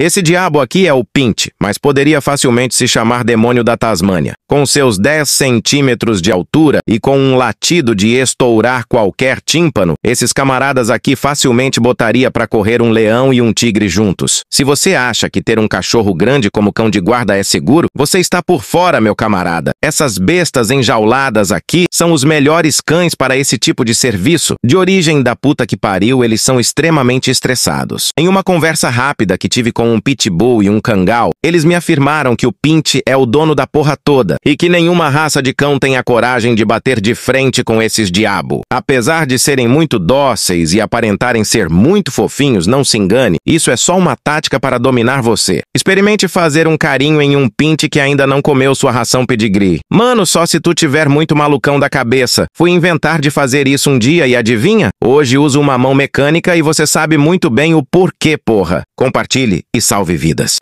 Esse diabo aqui é o Pint, mas poderia facilmente se chamar demônio da Tasmânia com seus 10 centímetros de altura e com um latido de estourar qualquer tímpano, esses camaradas aqui facilmente botaria para correr um leão e um tigre juntos. Se você acha que ter um cachorro grande como cão de guarda é seguro, você está por fora, meu camarada. Essas bestas enjauladas aqui são os melhores cães para esse tipo de serviço. De origem da puta que pariu, eles são extremamente estressados. Em uma conversa rápida que tive com um pitbull e um cangal, eles me afirmaram que o Pint é o dono da porra toda e que nenhuma raça de cão tem a coragem de bater de frente com esses diabo. Apesar de serem muito dóceis e aparentarem ser muito fofinhos, não se engane, isso é só uma tática para dominar você. Experimente fazer um carinho em um pinte que ainda não comeu sua ração pedigree. Mano, só se tu tiver muito malucão da cabeça. Fui inventar de fazer isso um dia e adivinha? Hoje uso uma mão mecânica e você sabe muito bem o porquê, porra. Compartilhe e salve vidas.